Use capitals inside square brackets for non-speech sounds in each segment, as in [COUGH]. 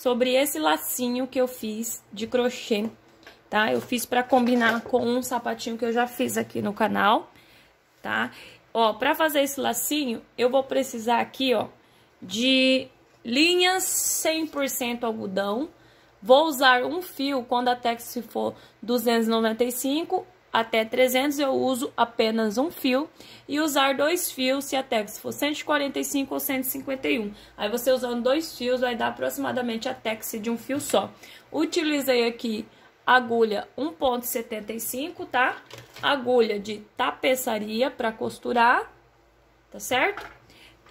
sobre esse lacinho que eu fiz de crochê, tá? Eu fiz pra combinar com um sapatinho que eu já fiz aqui no canal, tá? Ó, pra fazer esse lacinho, eu vou precisar aqui, ó, de linhas 100% algodão. Vou usar um fio quando a Tex for 295 até 300 eu uso apenas um fio e usar dois fios se a tex for 145 ou 151. Aí você usando dois fios vai dar aproximadamente a tex de um fio só. Utilizei aqui agulha 1.75, tá? Agulha de tapeçaria para costurar, tá certo?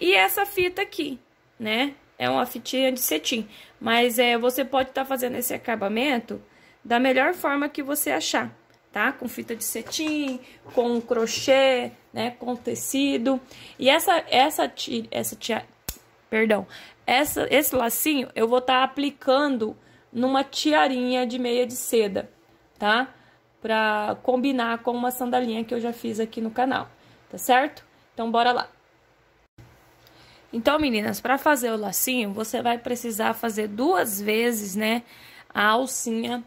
E essa fita aqui, né? É uma fitinha de cetim, mas é, você pode estar tá fazendo esse acabamento da melhor forma que você achar tá? Com fita de cetim, com crochê, né? Com tecido. E essa, essa, ti essa, tia, perdão, essa, esse lacinho eu vou estar tá aplicando numa tiarinha de meia de seda, tá? Pra combinar com uma sandalinha que eu já fiz aqui no canal, tá certo? Então, bora lá. Então, meninas, para fazer o lacinho, você vai precisar fazer duas vezes, né, a alcinha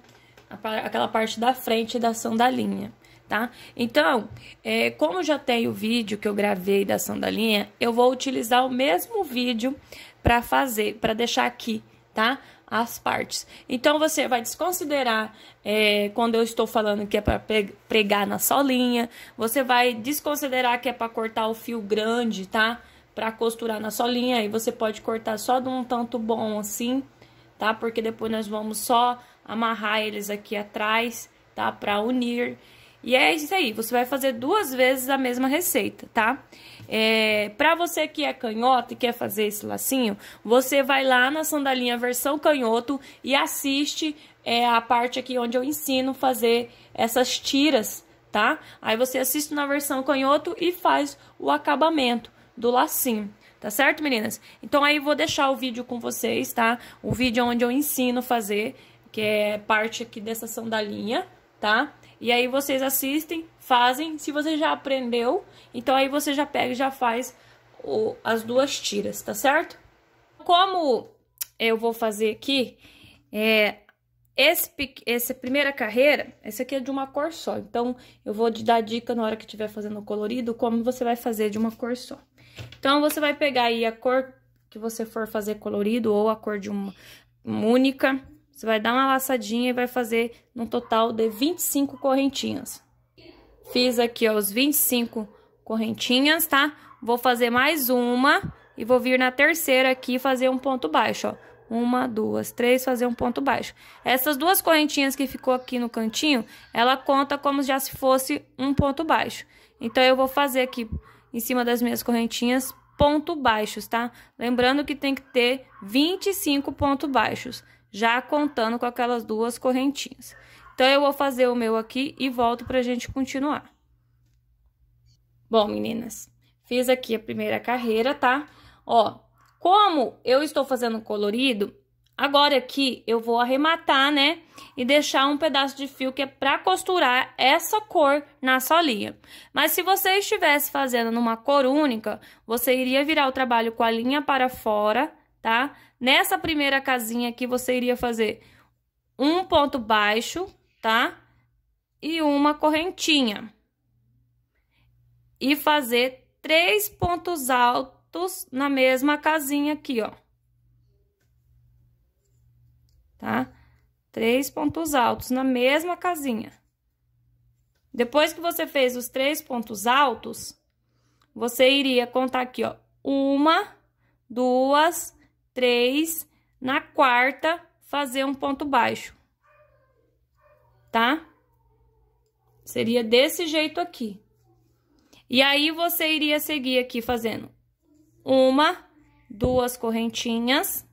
aquela parte da frente da sandalinha, tá? Então, é, como já tem o vídeo que eu gravei da sandalinha, eu vou utilizar o mesmo vídeo para fazer, para deixar aqui, tá? As partes. Então, você vai desconsiderar é, quando eu estou falando que é para pregar na solinha, você vai desconsiderar que é para cortar o fio grande, tá? Para costurar na solinha, aí você pode cortar só de um tanto bom assim, tá? Porque depois nós vamos só amarrar eles aqui atrás, tá? Pra unir. E é isso aí, você vai fazer duas vezes a mesma receita, tá? É, pra você que é canhoto e quer fazer esse lacinho, você vai lá na sandalinha versão canhoto e assiste é, a parte aqui onde eu ensino fazer essas tiras, tá? Aí você assiste na versão canhoto e faz o acabamento do lacinho, tá certo, meninas? Então aí vou deixar o vídeo com vocês, tá? O vídeo onde eu ensino fazer que é parte aqui dessa ação da linha, tá? E aí vocês assistem, fazem. Se você já aprendeu, então aí você já pega e já faz o, as duas tiras, tá certo? Como eu vou fazer aqui, é, esse, essa primeira carreira, essa aqui é de uma cor só. Então, eu vou te dar dica na hora que estiver fazendo o colorido, como você vai fazer de uma cor só. Então, você vai pegar aí a cor que você for fazer colorido ou a cor de uma, uma única você vai dar uma laçadinha e vai fazer no total de 25 correntinhas. Fiz aqui, ó, os 25 correntinhas, tá? Vou fazer mais uma e vou vir na terceira aqui fazer um ponto baixo, ó. Uma, duas, três, fazer um ponto baixo. Essas duas correntinhas que ficou aqui no cantinho, ela conta como já se fosse um ponto baixo. Então, eu vou fazer aqui em cima das minhas correntinhas ponto baixos, tá? Lembrando que tem que ter 25 pontos baixos já contando com aquelas duas correntinhas. Então, eu vou fazer o meu aqui e volto pra gente continuar. Bom, meninas, fiz aqui a primeira carreira, tá? Ó, como eu estou fazendo colorido, agora aqui eu vou arrematar, né? E deixar um pedaço de fio que é pra costurar essa cor na solinha. Mas se você estivesse fazendo numa cor única, você iria virar o trabalho com a linha para fora tá? Nessa primeira casinha aqui, você iria fazer um ponto baixo, tá? E uma correntinha. E fazer três pontos altos na mesma casinha aqui, ó. Tá? Três pontos altos na mesma casinha. Depois que você fez os três pontos altos, você iria contar aqui, ó. Uma, duas, três, na quarta, fazer um ponto baixo, tá? Seria desse jeito aqui. E aí, você iria seguir aqui fazendo uma, duas correntinhas,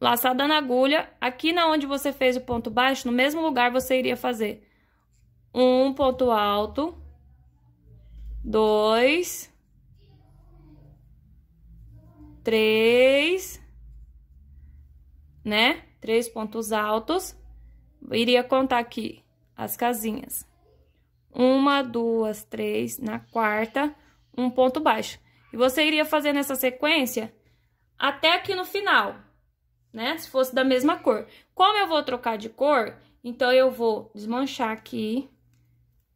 laçada na agulha, aqui na onde você fez o ponto baixo, no mesmo lugar você iria fazer um ponto alto, dois, três, né? Três pontos altos. Iria contar aqui as casinhas. Uma, duas, três, na quarta, um ponto baixo. E você iria fazer nessa sequência até aqui no final, né? Se fosse da mesma cor. Como eu vou trocar de cor, então eu vou desmanchar aqui.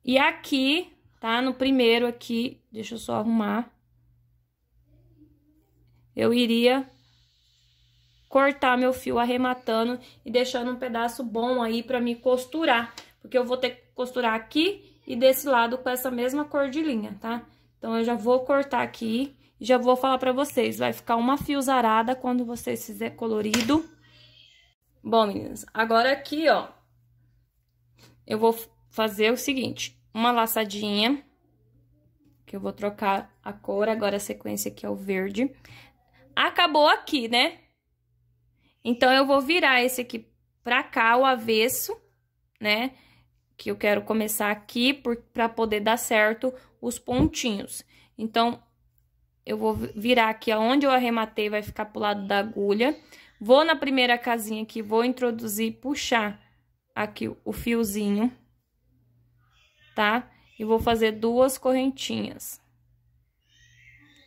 E aqui, tá? No primeiro aqui, deixa eu só arrumar eu iria cortar meu fio arrematando e deixando um pedaço bom aí para me costurar, porque eu vou ter que costurar aqui e desse lado com essa mesma cor de linha, tá? Então, eu já vou cortar aqui e já vou falar para vocês, vai ficar uma fiozarada quando vocês fizer colorido. Bom, meninas, agora aqui, ó, eu vou fazer o seguinte, uma laçadinha, que eu vou trocar a cor, agora a sequência aqui é o verde acabou aqui, né? Então, eu vou virar esse aqui pra cá, o avesso, né? Que eu quero começar aqui por, pra poder dar certo os pontinhos. Então, eu vou virar aqui aonde eu arrematei, vai ficar pro lado da agulha. Vou na primeira casinha aqui, vou introduzir, puxar aqui o fiozinho, tá? E vou fazer duas correntinhas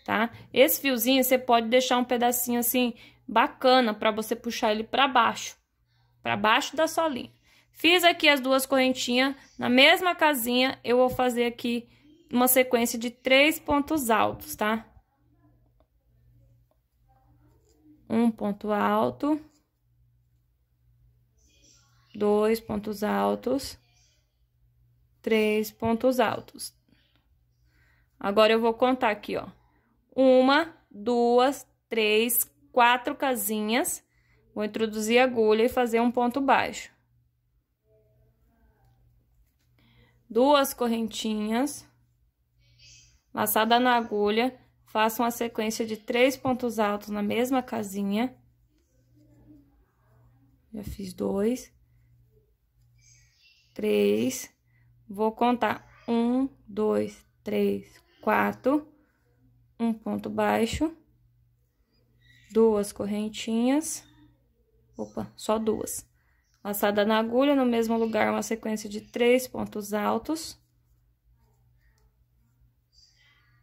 tá? Esse fiozinho você pode deixar um pedacinho assim bacana para você puxar ele para baixo, para baixo da solinha. Fiz aqui as duas correntinhas, na mesma casinha eu vou fazer aqui uma sequência de três pontos altos, tá? Um ponto alto, dois pontos altos, três pontos altos. Agora eu vou contar aqui, ó uma, duas, três, quatro casinhas. Vou introduzir a agulha e fazer um ponto baixo. Duas correntinhas. Laçada na agulha, faço uma sequência de três pontos altos na mesma casinha. Já fiz dois. Três. Vou contar um, dois, três, quatro um ponto baixo, duas correntinhas, opa, só duas. Laçada na agulha, no mesmo lugar, uma sequência de três pontos altos.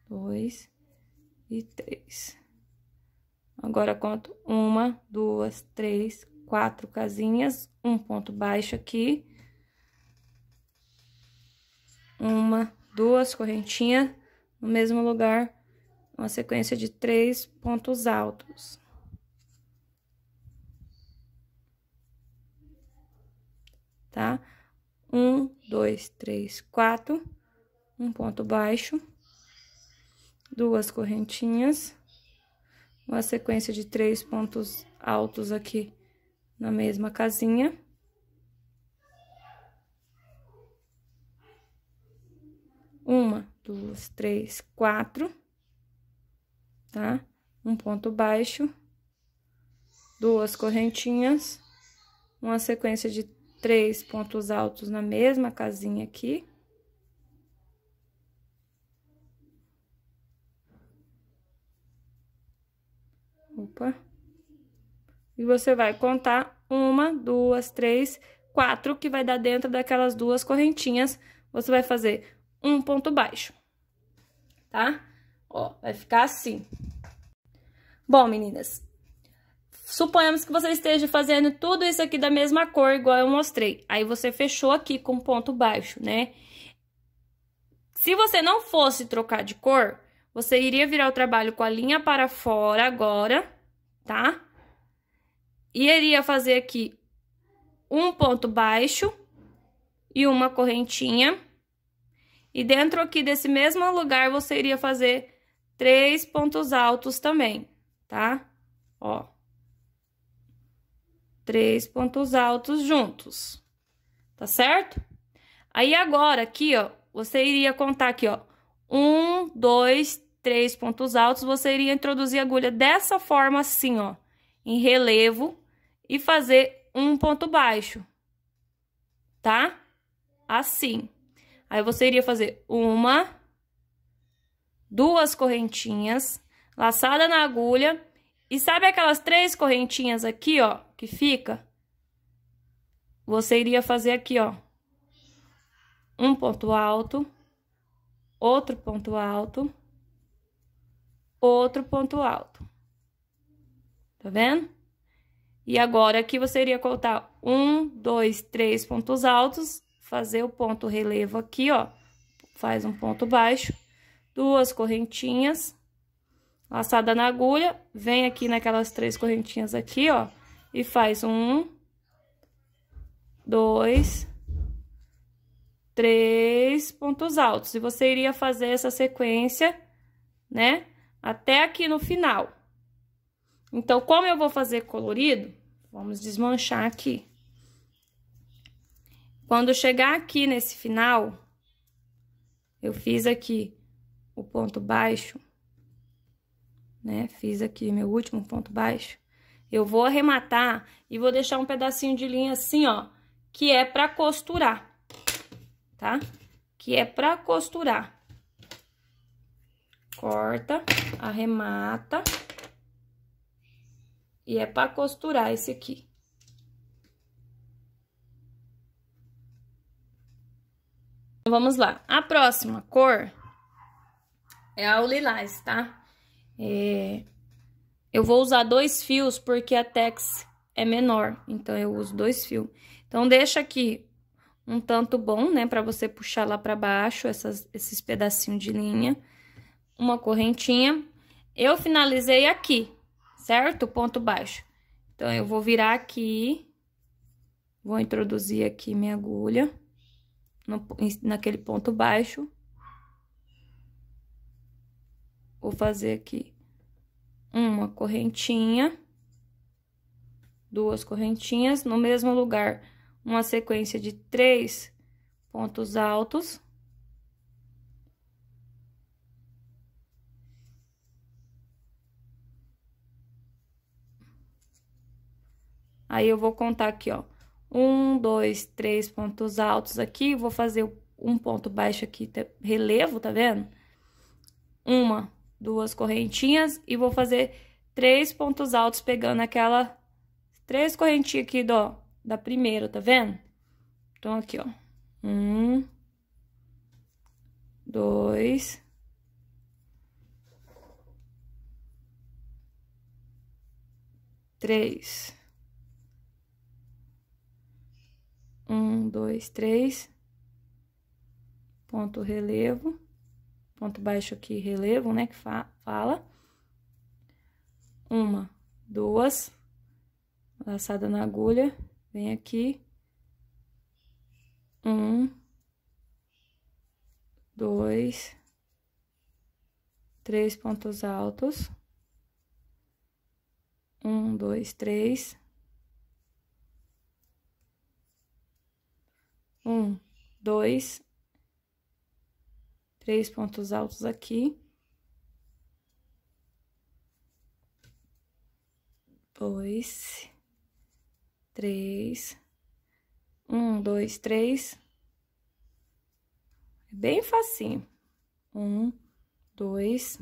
Dois e três. Agora, conto uma, duas, três, quatro casinhas, um ponto baixo aqui. Uma, duas correntinhas no mesmo lugar, uma sequência de três pontos altos. Tá? Um, dois, três, quatro, um ponto baixo, duas correntinhas, uma sequência de três pontos altos aqui na mesma casinha. Uma, duas, três, quatro tá? Um ponto baixo, duas correntinhas, uma sequência de três pontos altos na mesma casinha aqui. Opa. E você vai contar uma, duas, três, quatro, que vai dar dentro daquelas duas correntinhas. Você vai fazer um ponto baixo, tá? Ó, vai ficar assim. Bom, meninas, suponhamos que você esteja fazendo tudo isso aqui da mesma cor, igual eu mostrei. Aí você fechou aqui com ponto baixo, né? Se você não fosse trocar de cor, você iria virar o trabalho com a linha para fora agora, tá? E iria fazer aqui um ponto baixo e uma correntinha. E dentro aqui desse mesmo lugar, você iria fazer três pontos altos também, tá? Ó. Três pontos altos juntos, tá certo? Aí, agora, aqui, ó, você iria contar aqui, ó. Um, dois, três pontos altos. Você iria introduzir a agulha dessa forma assim, ó. Em relevo e fazer um ponto baixo, tá? Assim. Aí, você iria fazer uma, duas correntinhas, laçada na agulha. E sabe aquelas três correntinhas aqui, ó, que fica? Você iria fazer aqui, ó. Um ponto alto, outro ponto alto, outro ponto alto. Tá vendo? E agora, aqui você iria contar um, dois, três pontos altos, fazer o ponto relevo aqui, ó. Faz um ponto baixo duas correntinhas, laçada na agulha, vem aqui naquelas três correntinhas aqui, ó, e faz um, dois, três pontos altos. E você iria fazer essa sequência, né, até aqui no final. Então, como eu vou fazer colorido, vamos desmanchar aqui. Quando chegar aqui nesse final, eu fiz aqui o ponto baixo, né? Fiz aqui meu último ponto baixo. Eu vou arrematar e vou deixar um pedacinho de linha assim, ó, que é pra costurar, tá? Que é pra costurar. Corta, arremata. E é pra costurar esse aqui. Então, vamos lá. A próxima cor é a lilás, tá? É... Eu vou usar dois fios porque a tex é menor, então eu uso dois fios. Então, deixa aqui um tanto bom, né, pra você puxar lá pra baixo essas, esses pedacinhos de linha. Uma correntinha. Eu finalizei aqui, certo? Ponto baixo. Então, eu vou virar aqui, vou introduzir aqui minha agulha no, naquele ponto baixo Vou fazer aqui uma correntinha, duas correntinhas, no mesmo lugar, uma sequência de três pontos altos. Aí, eu vou contar aqui, ó, um, dois, três pontos altos aqui, vou fazer um ponto baixo aqui, tá? relevo, tá vendo? Uma, duas correntinhas e vou fazer três pontos altos pegando aquela três correntinhas aqui do, da primeira, tá vendo? Então, aqui, ó. Um, dois... Três. Um, dois, três. Ponto relevo ponto baixo aqui, relevo, né, que fa fala. Uma, duas, laçada na agulha, vem aqui. Um, dois, três pontos altos. Um, dois, três. Um, dois, três pontos altos aqui. Dois, três, um, dois, três. É bem facinho. Um, dois.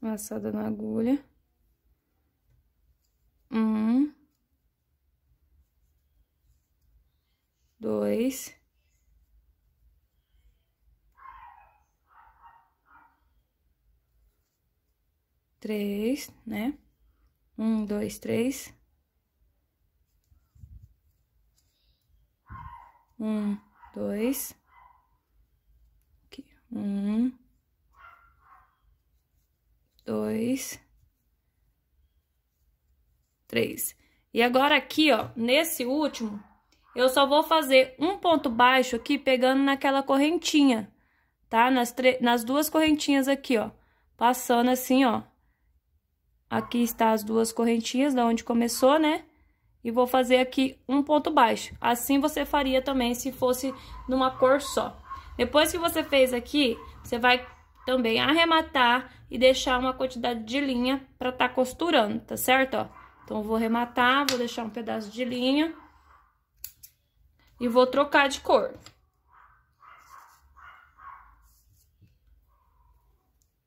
Laçada na agulha. Um. dois. Três, né? Um, dois, três. Um, dois. Aqui. Um. Dois. Três. E agora aqui, ó, nesse último, eu só vou fazer um ponto baixo aqui pegando naquela correntinha, tá? Nas, nas duas correntinhas aqui, ó. Passando assim, ó. Aqui está as duas correntinhas da onde começou, né? E vou fazer aqui um ponto baixo. Assim você faria também se fosse numa cor só. Depois que você fez aqui, você vai também arrematar e deixar uma quantidade de linha para tá costurando, tá certo? Ó, então, vou rematar, vou deixar um pedaço de linha e vou trocar de cor.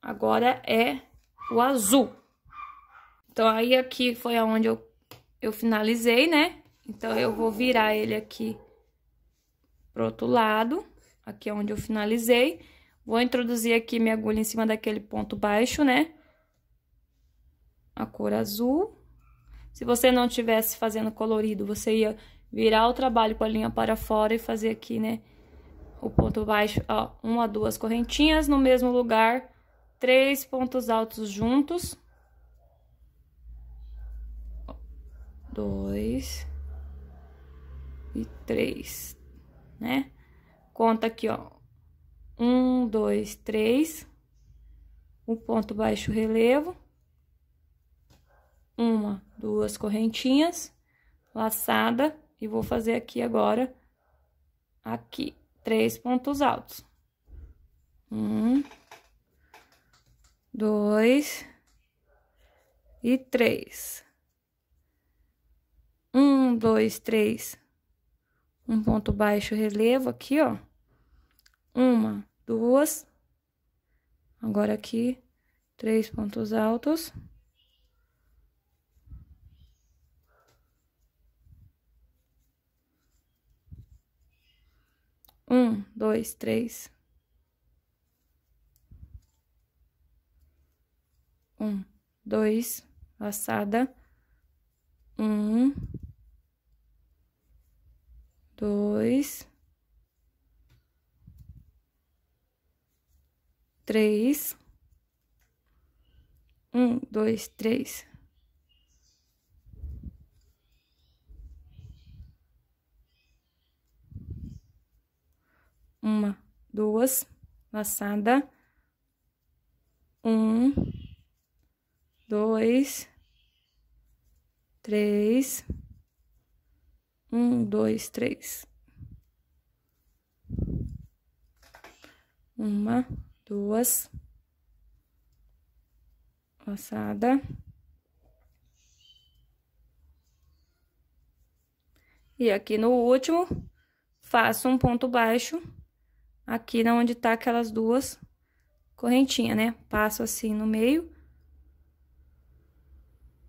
Agora é o azul. Então, aí aqui foi aonde eu, eu finalizei, né? Então, eu vou virar ele aqui pro outro lado. Aqui é onde eu finalizei. Vou introduzir aqui minha agulha em cima daquele ponto baixo, né? A cor azul. Se você não tivesse fazendo colorido, você ia virar o trabalho com a linha para fora e fazer aqui, né, o ponto baixo, ó, uma, duas correntinhas no mesmo lugar, três pontos altos juntos. Dois e três, né? Conta aqui, ó, um, dois, três, o ponto baixo relevo, uma, duas correntinhas, laçada, e vou fazer aqui agora, aqui, três pontos altos. Um, dois e três. Um, dois, três. Um ponto baixo relevo aqui, ó. Uma, duas. Agora aqui, três pontos altos. Um, dois, três. Um, dois, laçada. Um, dois, três. Um, dois, três. uma, duas, laçada, um, dois, três, um, dois, três, uma, duas, laçada, e aqui no último, faço um ponto baixo aqui na onde tá aquelas duas correntinhas, né? Passo assim no meio.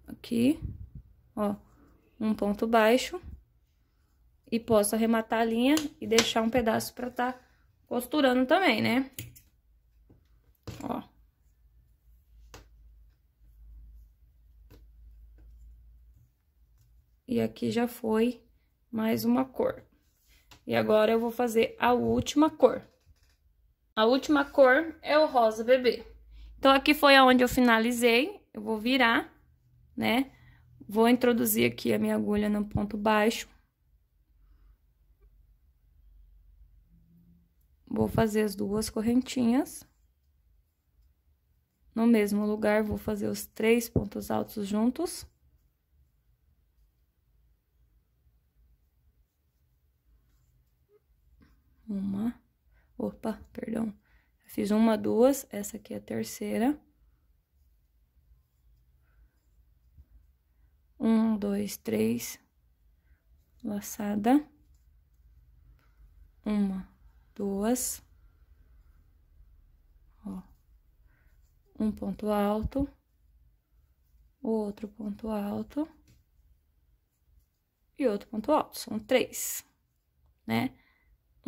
Aqui, ó, um ponto baixo. E posso arrematar a linha e deixar um pedaço pra tá costurando também, né? Ó. E aqui já foi mais uma cor. E agora eu vou fazer a última cor. A última cor é o rosa bebê. Então, aqui foi aonde eu finalizei. Eu vou virar, né? Vou introduzir aqui a minha agulha no ponto baixo. Vou fazer as duas correntinhas. No mesmo lugar, vou fazer os três pontos altos juntos. uma, opa, perdão, fiz uma, duas, essa aqui é a terceira. Um, dois, três, laçada. Uma, duas. Ó. Um ponto alto. Outro ponto alto. E outro ponto alto. São três, né?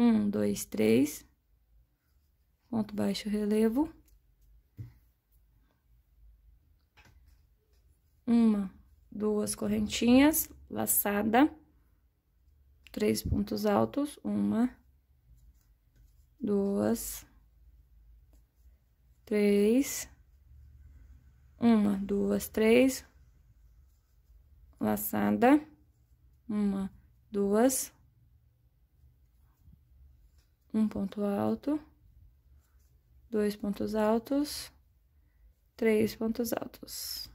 Um, dois, três. Ponto baixo, relevo. Uma, duas correntinhas, laçada. Três pontos altos. Uma, duas, três. Uma, duas, três. Laçada. Uma, duas, um ponto alto, dois pontos altos, três pontos altos.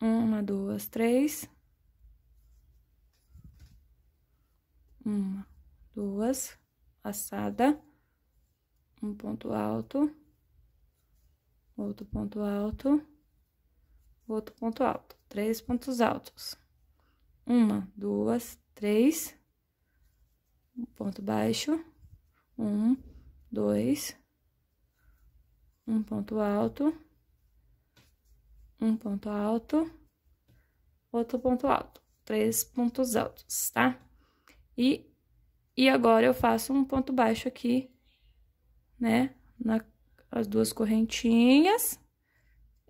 Uma, duas, três. Uma, duas, passada, um ponto alto, outro ponto alto, outro ponto alto, três pontos altos. Uma, duas, três um ponto baixo, um, dois, um ponto alto, um ponto alto, outro ponto alto, três pontos altos, tá? E, e agora eu faço um ponto baixo aqui, né, na, as duas correntinhas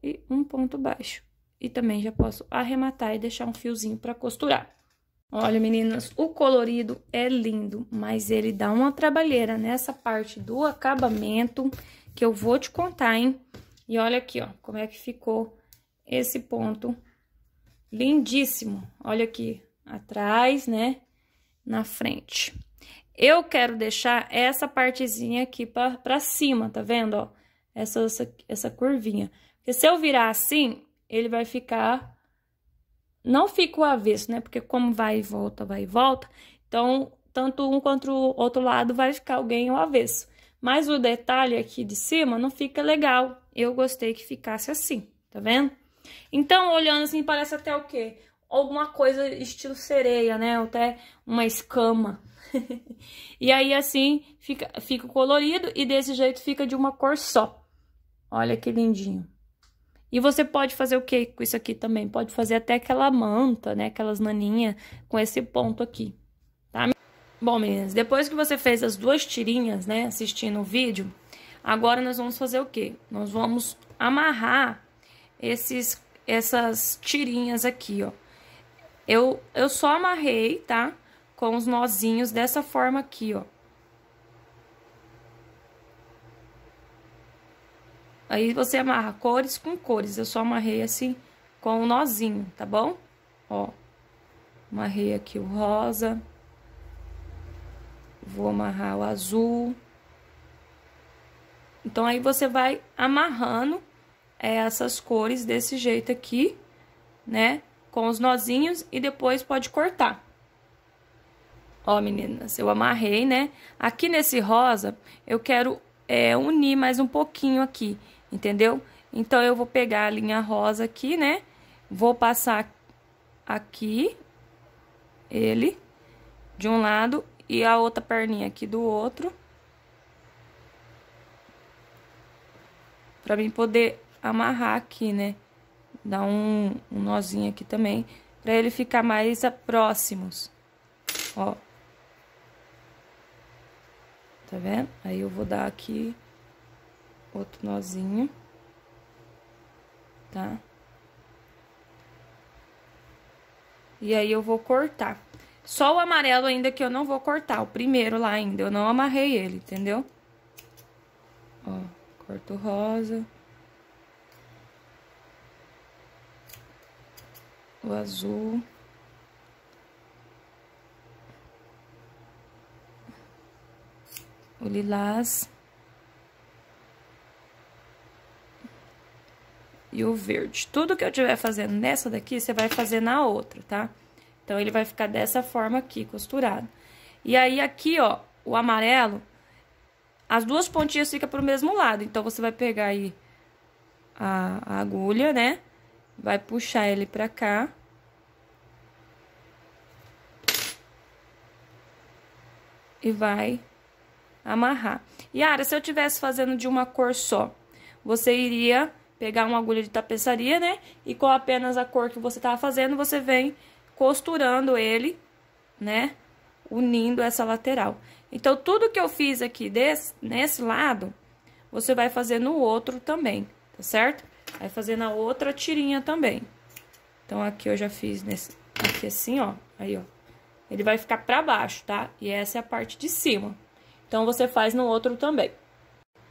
e um ponto baixo. E também já posso arrematar e deixar um fiozinho para costurar. Olha, meninas, o colorido é lindo, mas ele dá uma trabalheira nessa parte do acabamento que eu vou te contar, hein? E olha aqui, ó, como é que ficou esse ponto lindíssimo. Olha aqui, atrás, né, na frente. Eu quero deixar essa partezinha aqui pra, pra cima, tá vendo, ó? Essa, essa, essa curvinha. Porque se eu virar assim, ele vai ficar não fica o avesso, né? Porque como vai e volta, vai e volta, então tanto um quanto o outro lado vai ficar alguém ao avesso. Mas o detalhe aqui de cima não fica legal. Eu gostei que ficasse assim, tá vendo? Então, olhando assim, parece até o quê? Alguma coisa estilo sereia, né? Até uma escama. [LAUGHS] e aí, assim, fica, fica colorido e desse jeito fica de uma cor só. Olha que lindinho. E você pode fazer o que com isso aqui também? Pode fazer até aquela manta, né? Aquelas naninhas com esse ponto aqui, tá? Bom, meninas, depois que você fez as duas tirinhas, né? Assistindo o vídeo, agora nós vamos fazer o que? Nós vamos amarrar esses, essas tirinhas aqui, ó. Eu, eu só amarrei, tá? Com os nozinhos dessa forma aqui, ó. Aí você amarra cores com cores. Eu só amarrei assim com um nozinho, tá bom? Ó, amarrei aqui o rosa. Vou amarrar o azul. Então, aí você vai amarrando é, essas cores desse jeito aqui, né? Com os nozinhos e depois pode cortar. Ó, meninas, eu amarrei, né? Aqui nesse rosa, eu quero é, unir mais um pouquinho aqui entendeu? Então, eu vou pegar a linha rosa aqui, né? Vou passar aqui, ele, de um lado, e a outra perninha aqui do outro. Pra mim poder amarrar aqui, né? Dar um, um nozinho aqui também, pra ele ficar mais próximos, ó. Tá vendo? Aí eu vou dar aqui outro nozinho, tá? E aí eu vou cortar. Só o amarelo ainda que eu não vou cortar, o primeiro lá ainda, eu não amarrei ele, entendeu? Ó, corto rosa. O azul. O lilás. e o verde. Tudo que eu tiver fazendo nessa daqui, você vai fazer na outra, tá? Então, ele vai ficar dessa forma aqui, costurado. E aí, aqui, ó, o amarelo, as duas pontinhas ficam pro mesmo lado. Então, você vai pegar aí a, agulha, né? Vai puxar ele pra cá. E vai amarrar. Yara, se eu tivesse fazendo de uma cor só, você iria pegar uma agulha de tapeçaria, né? E com apenas a cor que você tá fazendo, você vem costurando ele, né? Unindo essa lateral. Então, tudo que eu fiz aqui desse, nesse lado, você vai fazer no outro também, tá certo? Vai fazer na outra tirinha também. Então, aqui eu já fiz nesse, aqui assim, ó, aí, ó. Ele vai ficar pra baixo, tá? E essa é a parte de cima. Então, você faz no outro também.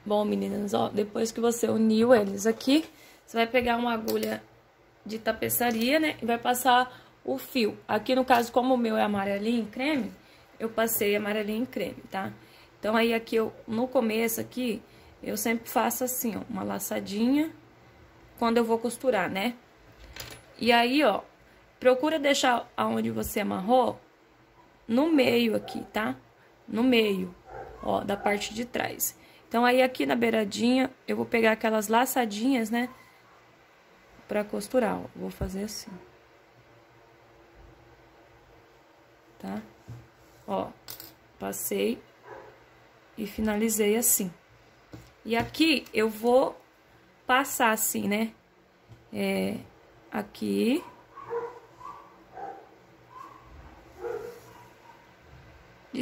Bom, meninas, ó, depois que você uniu eles aqui, você vai pegar uma agulha de tapeçaria, né? E vai passar o fio. Aqui, no caso, como o meu é amarelinho em creme, eu passei amarelinho em creme, tá? Então, aí aqui, eu, no começo aqui, eu sempre faço assim, ó, uma laçadinha, quando eu vou costurar, né? E aí, ó, procura deixar aonde você amarrou no meio aqui, tá? No meio, ó, da parte de trás. Então, aí aqui na beiradinha, eu vou pegar aquelas laçadinhas, né? Pra costurar, ó. Vou fazer assim. Tá? Ó, passei e finalizei assim. E aqui, eu vou passar assim, né? É, aqui... Aqui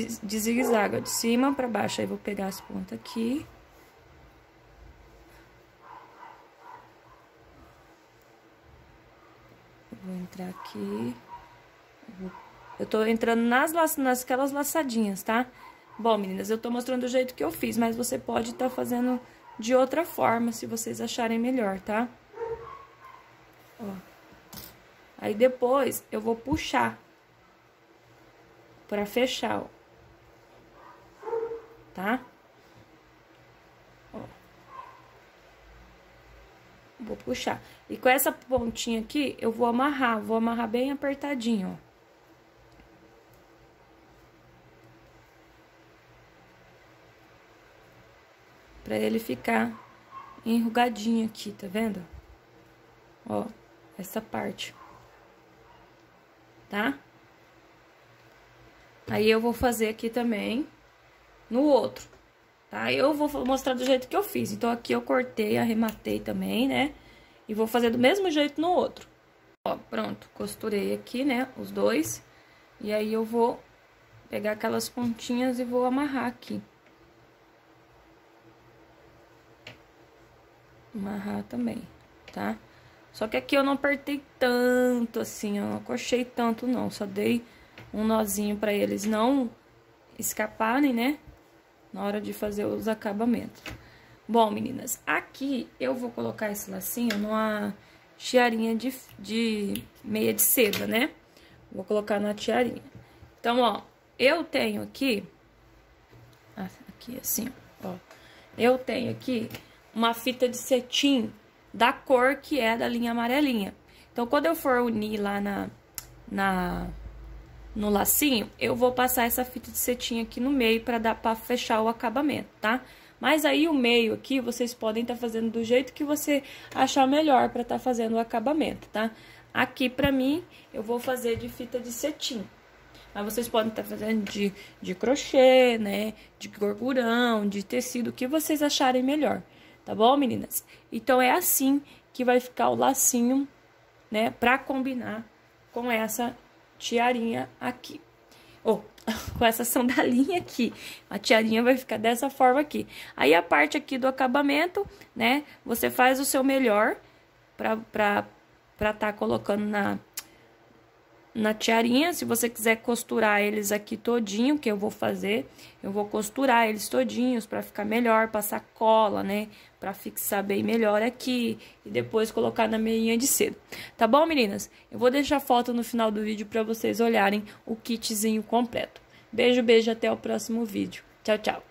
de, de zigue-zague, de cima para baixo. Aí vou pegar as pontas aqui. Vou entrar aqui. Eu tô entrando nas, nas aquelas laçadinhas, tá? Bom, meninas, eu tô mostrando o jeito que eu fiz, mas você pode estar tá fazendo de outra forma, se vocês acharem melhor, tá? Ó. Aí depois eu vou puxar pra fechar, ó tá? Ó. Vou puxar. E com essa pontinha aqui, eu vou amarrar, vou amarrar bem apertadinho, ó. Pra ele ficar enrugadinho aqui, tá vendo? Ó, essa parte. Tá? Aí eu vou fazer aqui também no outro, tá? Eu vou mostrar do jeito que eu fiz. Então, aqui eu cortei, arrematei também, né? E vou fazer do mesmo jeito no outro. Ó, pronto, costurei aqui, né, os dois. E aí, eu vou pegar aquelas pontinhas e vou amarrar aqui. Amarrar também, tá? Só que aqui eu não apertei tanto, assim, eu não cochei tanto, não. Só dei um nozinho pra eles não escaparem, né? na hora de fazer os acabamentos. Bom, meninas, aqui eu vou colocar esse lacinho numa tiarinha de, de meia de seda, né? Vou colocar na tiarinha. Então, ó, eu tenho aqui... Ah, aqui, assim, ó. Eu tenho aqui uma fita de cetim da cor que é da linha amarelinha. Então, quando eu for unir lá na, na no lacinho, eu vou passar essa fita de cetim aqui no meio para dar para fechar o acabamento, tá? Mas aí o meio aqui vocês podem estar tá fazendo do jeito que você achar melhor para estar tá fazendo o acabamento, tá? Aqui para mim eu vou fazer de fita de cetim. Mas vocês podem estar tá fazendo de, de crochê, né? De gorgurão, de tecido, o que vocês acharem melhor. Tá bom, meninas? Então é assim que vai ficar o lacinho, né? Pra combinar com essa tiarinha aqui. Ou [LAUGHS] oh, com essa sandalinha aqui. A tiarinha vai ficar dessa forma aqui. Aí a parte aqui do acabamento, né? Você faz o seu melhor pra, pra, pra tá colocando na, na tiarinha. Se você quiser costurar eles aqui todinho, que eu vou fazer, eu vou costurar eles todinhos para ficar melhor, passar cola, né? para fixar bem melhor aqui e depois colocar na meia de cedo. Tá bom, meninas? Eu vou deixar foto no final do vídeo para vocês olharem o kitzinho completo. Beijo, beijo, até o próximo vídeo. Tchau, tchau.